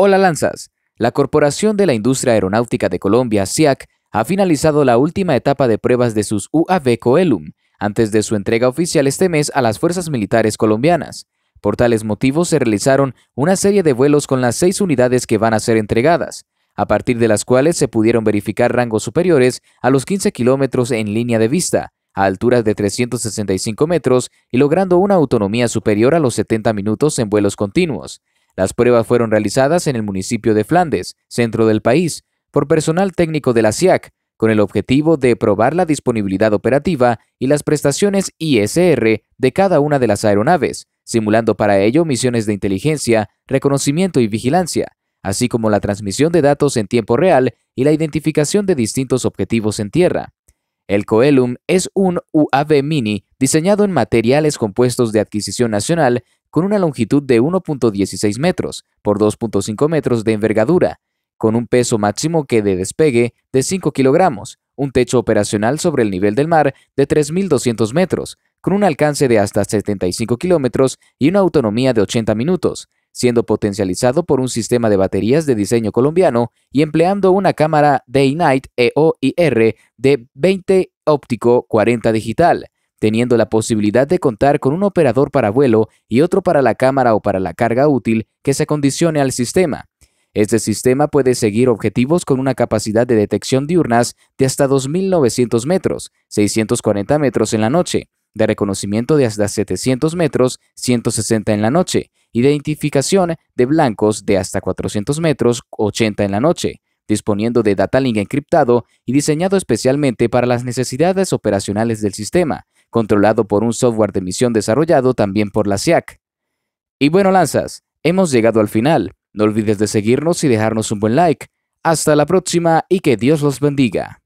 Hola Lanzas. La Corporación de la Industria Aeronáutica de Colombia, SIAC, ha finalizado la última etapa de pruebas de sus UAV Coelum, antes de su entrega oficial este mes a las fuerzas militares colombianas. Por tales motivos se realizaron una serie de vuelos con las seis unidades que van a ser entregadas, a partir de las cuales se pudieron verificar rangos superiores a los 15 kilómetros en línea de vista, a alturas de 365 metros y logrando una autonomía superior a los 70 minutos en vuelos continuos. Las pruebas fueron realizadas en el municipio de Flandes, centro del país, por personal técnico de la SIAC, con el objetivo de probar la disponibilidad operativa y las prestaciones ISR de cada una de las aeronaves, simulando para ello misiones de inteligencia, reconocimiento y vigilancia, así como la transmisión de datos en tiempo real y la identificación de distintos objetivos en tierra. El Coelum es un UAV mini diseñado en materiales compuestos de adquisición nacional con una longitud de 1.16 metros por 2.5 metros de envergadura, con un peso máximo que de despegue de 5 kilogramos, un techo operacional sobre el nivel del mar de 3.200 metros, con un alcance de hasta 75 kilómetros y una autonomía de 80 minutos, siendo potencializado por un sistema de baterías de diseño colombiano y empleando una cámara Day Night EOIR de 20 e óptico 40 digital, teniendo la posibilidad de contar con un operador para vuelo y otro para la cámara o para la carga útil que se condicione al sistema. Este sistema puede seguir objetivos con una capacidad de detección diurnas de hasta 2.900 metros, 640 metros en la noche, de reconocimiento de hasta 700 metros, 160 en la noche, y de identificación de blancos de hasta 400 metros, 80 en la noche, disponiendo de datalink encriptado y diseñado especialmente para las necesidades operacionales del sistema, controlado por un software de misión desarrollado también por la SIAC. Y bueno, lanzas, hemos llegado al final. No olvides de seguirnos y dejarnos un buen like. Hasta la próxima y que Dios los bendiga.